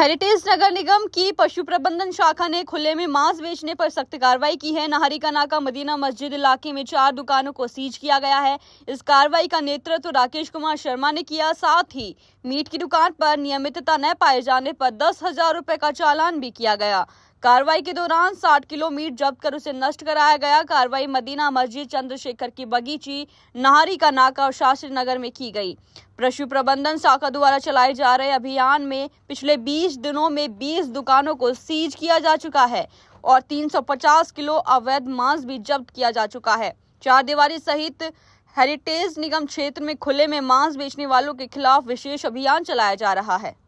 heritage नगर निगम की पशु प्रबंधन शाखा ने खुले में मांस बेचने पर सख्त कार्रवाई की है का नाका मदीना मस्जिद इलाके में चार दुकानों को सीज किया गया है इस कार्रवाई का नेतृत्व राकेश कुमार शर्मा ने किया साथ ही मीट की दुकान पर नियमितता न पाए जाने पर दस हजार रूपए का चालान भी किया गया कार्रवाई के दौरान 60 किलो मीट जब्त कर उसे नष्ट कराया गया कार्रवाई मदीना मस्जिद चंद्रशेखर की बगीची नहारी का नाका और शास्त्री नगर में की गई पशु प्रबंधन शाखा द्वारा चलाए जा रहे अभियान में पिछले 20 दिनों में 20 दुकानों को सीज किया जा चुका है और 350 किलो अवैध मांस भी जब्त किया जा चुका है चार दीवारी सहित हेरिटेज निगम क्षेत्र में खुले में मांस बेचने वालों के खिलाफ विशेष अभियान चलाया जा रहा है